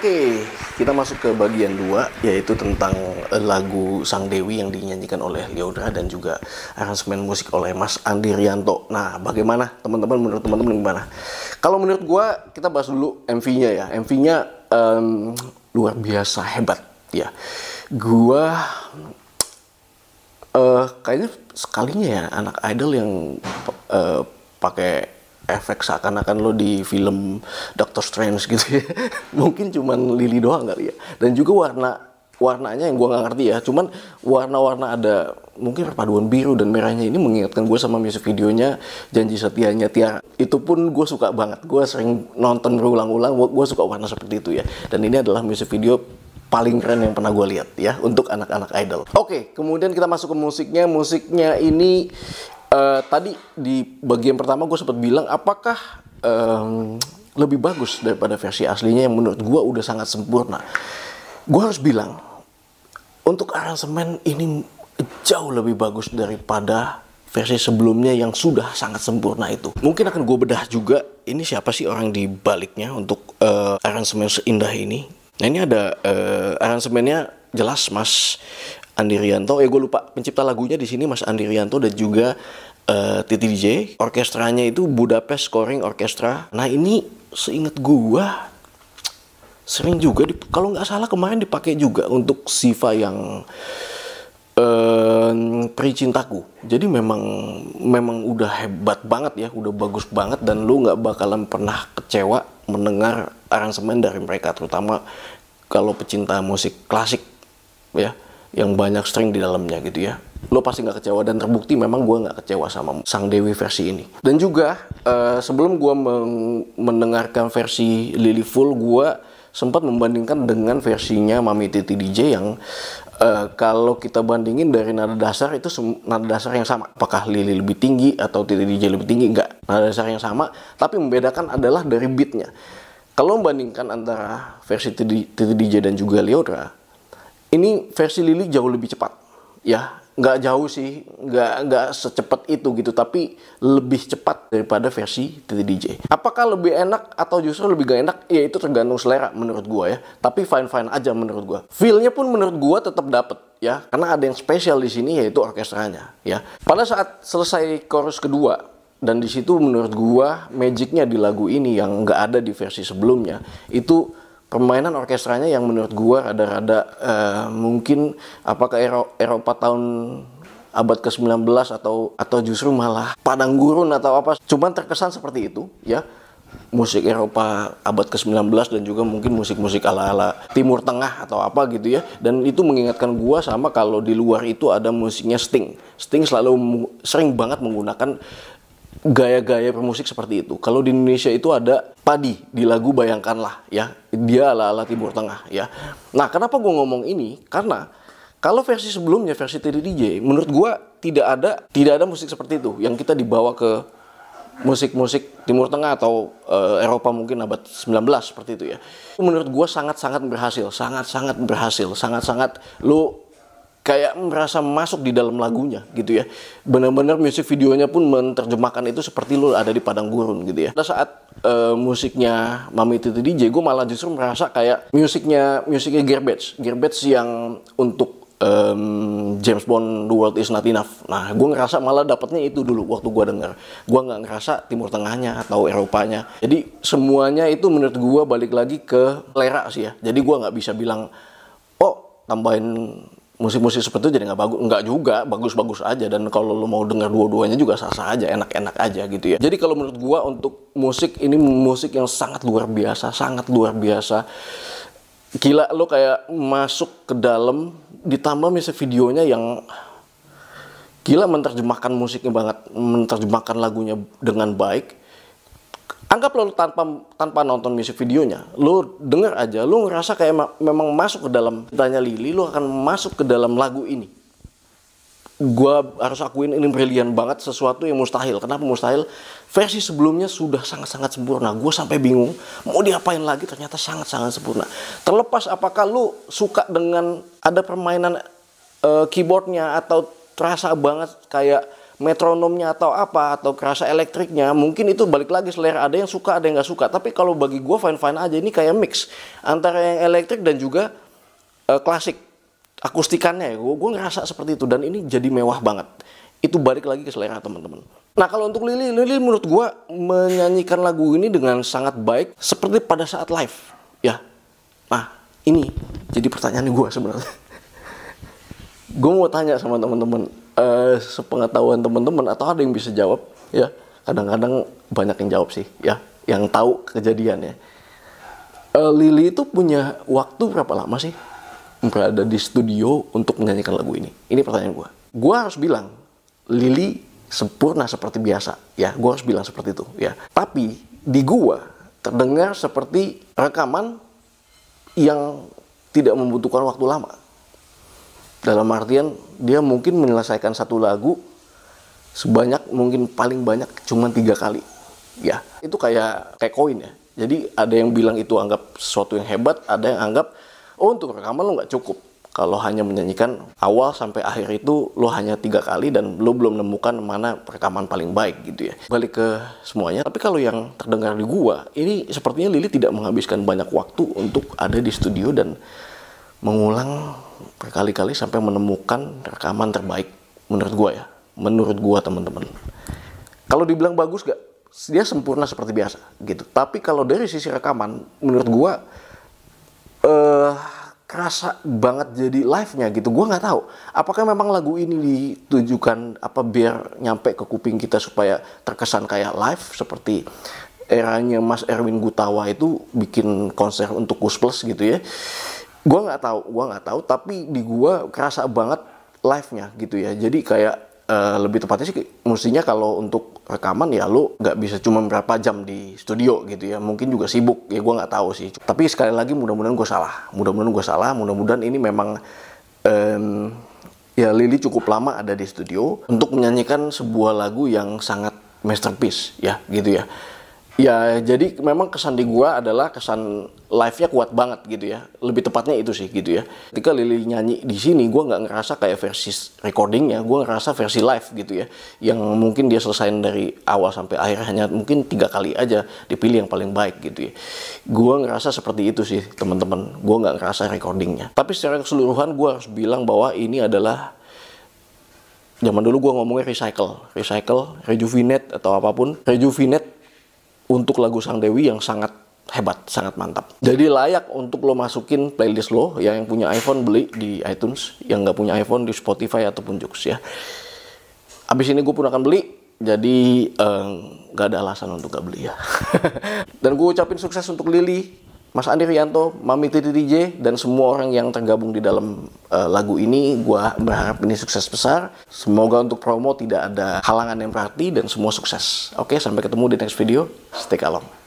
Oke, kita masuk ke bagian dua yaitu tentang lagu Sang Dewi yang dinyanyikan oleh Leodra dan juga aransemen musik oleh Mas Andi Rianto. Nah, bagaimana teman-teman menurut teman-teman gimana? Kalau menurut gua kita bahas dulu MV-nya ya. MV-nya um, luar biasa hebat ya. Gua uh, kayaknya sekalinya ya anak idol yang uh, pakai efek seakan-akan lo di film Doctor Strange gitu ya. Mungkin cuman lili doang kali ya. Dan juga warna warnanya yang gue nggak ngerti ya cuman warna-warna ada mungkin perpaduan biru dan merahnya ini mengingatkan gue sama music videonya janji setianya Tiara itu pun gue suka banget gue sering nonton berulang-ulang gue suka warna seperti itu ya dan ini adalah music video paling keren yang pernah gue lihat ya untuk anak-anak idol. Oke, okay, kemudian kita masuk ke musiknya. Musiknya ini uh, tadi di bagian pertama gue sempat bilang apakah um, lebih bagus daripada versi aslinya yang menurut gue udah sangat sempurna. Gue harus bilang untuk aransemen ini jauh lebih bagus daripada versi sebelumnya yang sudah sangat sempurna itu. Mungkin akan gue bedah juga ini siapa sih orang di baliknya untuk uh, aransemen seindah ini. Nah ini ada uh, aransemennya jelas Mas Andi Rianto. Ya eh, gue lupa pencipta lagunya di sini Mas Andi Rianto dan juga uh, Titi DJ. Orkestranya itu Budapest Scoring Orchestra. Nah ini seingat gue sering juga kalau nggak salah kemarin dipakai juga untuk Siva yang eh, pri cintaku jadi memang memang udah hebat banget ya udah bagus banget dan lo nggak bakalan pernah kecewa mendengar aransemen dari mereka terutama kalau pecinta musik klasik ya yang banyak string di dalamnya gitu ya lo pasti nggak kecewa dan terbukti memang gue nggak kecewa sama sang Dewi versi ini dan juga uh, sebelum gue mendengarkan versi Lily Full gue sempat membandingkan dengan versinya Mami Titi DJ yang uh, kalau kita bandingin dari nada dasar itu nada dasar yang sama apakah Lily lebih tinggi atau Titi DJ lebih tinggi enggak nada dasar yang sama tapi membedakan adalah dari beatnya kalau membandingkan antara versi Titi DJ dan juga Leodra ini versi Lily jauh lebih cepat, ya nggak jauh sih, nggak nggak secepat itu gitu, tapi lebih cepat daripada versi TTDJ. Apakah lebih enak atau justru lebih gak enak? Ya itu tergantung selera menurut gua ya. Tapi fine fine aja menurut gua. Feelnya pun menurut gua tetap dapet ya, karena ada yang spesial di sini yaitu orkestranya ya. Pada saat selesai chorus kedua, dan di situ menurut gua magicnya di lagu ini yang nggak ada di versi sebelumnya itu permainan orkestranya yang menurut gua rada-rada uh, mungkin apakah Ero Eropa tahun abad ke-19 atau atau justru malah padang gurun atau apa cuman terkesan seperti itu ya musik Eropa abad ke-19 dan juga mungkin musik-musik ala-ala Timur Tengah atau apa gitu ya. Dan itu mengingatkan gua sama kalau di luar itu ada musiknya Sting. Sting selalu sering banget menggunakan gaya-gaya pemusik seperti itu. Kalau di Indonesia itu ada padi di lagu Bayangkanlah ya. Dia ala-ala Timur Tengah ya. Nah, kenapa gue ngomong ini? Karena kalau versi sebelumnya versi 3DJ, menurut gue tidak ada tidak ada musik seperti itu yang kita dibawa ke musik-musik Timur Tengah atau uh, Eropa mungkin abad 19 seperti itu ya. Menurut gue sangat-sangat berhasil, sangat-sangat berhasil, sangat-sangat lu kayak merasa masuk di dalam lagunya gitu ya. Benar-benar musik videonya pun menerjemahkan itu seperti lo ada di padang gurun gitu ya. Pada saat uh, musiknya Mami itu DJ, gue malah justru merasa kayak musiknya musiknya Gearbage, Gearbage yang untuk um, James Bond The World Is Not Enough. Nah, gue ngerasa malah dapetnya itu dulu waktu gue denger. Gue nggak ngerasa Timur Tengahnya atau Eropanya. Jadi semuanya itu menurut gue balik lagi ke lera sih ya. Jadi gue nggak bisa bilang, oh tambahin musik-musik seperti itu jadi nggak bagus nggak juga bagus-bagus aja dan kalau lo mau dengar dua-duanya juga sah-sah aja enak-enak aja gitu ya jadi kalau menurut gua untuk musik ini musik yang sangat luar biasa sangat luar biasa gila lo kayak masuk ke dalam ditambah misalnya videonya yang gila menerjemahkan musiknya banget menerjemahkan lagunya dengan baik anggap lo tanpa tanpa nonton music videonya lo denger aja lo ngerasa kayak ma memang masuk ke dalam tanya Lili lo akan masuk ke dalam lagu ini Gua harus akuin ini brilian banget sesuatu yang mustahil kenapa mustahil versi sebelumnya sudah sangat-sangat sempurna gue sampai bingung mau diapain lagi ternyata sangat-sangat sempurna terlepas apakah lo suka dengan ada permainan uh, keyboardnya atau terasa banget kayak metronomnya atau apa atau kerasa elektriknya mungkin itu balik lagi selera ada yang suka ada yang nggak suka tapi kalau bagi gue fine fine aja ini kayak mix antara yang elektrik dan juga uh, klasik akustikannya ya gue ngerasa seperti itu dan ini jadi mewah banget itu balik lagi ke selera teman-teman nah kalau untuk Lili Lili menurut gue menyanyikan lagu ini dengan sangat baik seperti pada saat live ya nah ini jadi pertanyaan gue sebenarnya gue mau tanya sama teman-teman uh, sepengetahuan teman-teman atau ada yang bisa jawab ya kadang-kadang banyak yang jawab sih ya yang tahu kejadiannya uh, eh, Lili itu punya waktu berapa lama sih berada di studio untuk menyanyikan lagu ini ini pertanyaan gue gue harus bilang Lili sempurna seperti biasa ya gue harus bilang seperti itu ya tapi di gue terdengar seperti rekaman yang tidak membutuhkan waktu lama dalam artian dia mungkin menyelesaikan satu lagu sebanyak mungkin paling banyak cuma tiga kali ya itu kayak kayak koin ya jadi ada yang bilang itu anggap sesuatu yang hebat ada yang anggap oh untuk rekaman lo nggak cukup kalau hanya menyanyikan awal sampai akhir itu lo hanya tiga kali dan lo belum menemukan mana rekaman paling baik gitu ya balik ke semuanya tapi kalau yang terdengar di gua ini sepertinya Lili tidak menghabiskan banyak waktu untuk ada di studio dan mengulang berkali-kali sampai menemukan rekaman terbaik menurut gua ya menurut gua teman-teman kalau dibilang bagus gak dia sempurna seperti biasa gitu tapi kalau dari sisi rekaman menurut gua eh uh, kerasa banget jadi live-nya gitu. gua nggak tahu apakah memang lagu ini ditujukan apa biar nyampe ke kuping kita supaya terkesan kayak live seperti eranya Mas Erwin Gutawa itu bikin konser untuk Kus Plus gitu ya gue nggak tahu gue nggak tahu tapi di gue kerasa banget live nya gitu ya jadi kayak Uh, lebih tepatnya sih mestinya kalau untuk rekaman ya lo nggak bisa cuma berapa jam di studio gitu ya mungkin juga sibuk ya gue nggak tahu sih tapi sekali lagi mudah-mudahan gue salah mudah-mudahan gue salah mudah-mudahan ini memang um, ya Lili cukup lama ada di studio untuk menyanyikan sebuah lagu yang sangat masterpiece ya gitu ya Ya, jadi memang kesan di gua adalah kesan live-nya kuat banget gitu ya. Lebih tepatnya itu sih gitu ya. Ketika Lili nyanyi di sini, gua nggak ngerasa kayak versi recordingnya, gua ngerasa versi live gitu ya. Yang mungkin dia selesain dari awal sampai akhir hanya mungkin tiga kali aja dipilih yang paling baik gitu ya. Gua ngerasa seperti itu sih teman-teman. Gua nggak ngerasa recordingnya. Tapi secara keseluruhan gua harus bilang bahwa ini adalah zaman dulu gue ngomongnya recycle, recycle, rejuvenate atau apapun, rejuvenate untuk lagu Sang Dewi yang sangat hebat, sangat mantap. Jadi layak untuk lo masukin playlist lo, ya yang punya iPhone beli di iTunes, yang nggak punya iPhone di Spotify ataupun Joox ya. Abis ini gue pun akan beli, jadi eh, nggak eh, ada alasan untuk gak beli ya. Dan gue ucapin sukses untuk Lili, Mas Andi Rianto, Mami Titi DJ, dan semua orang yang tergabung di dalam uh, lagu ini. Gue berharap ini sukses besar. Semoga untuk promo tidak ada halangan yang berarti dan semua sukses. Oke, sampai ketemu di next video. Stay kalem.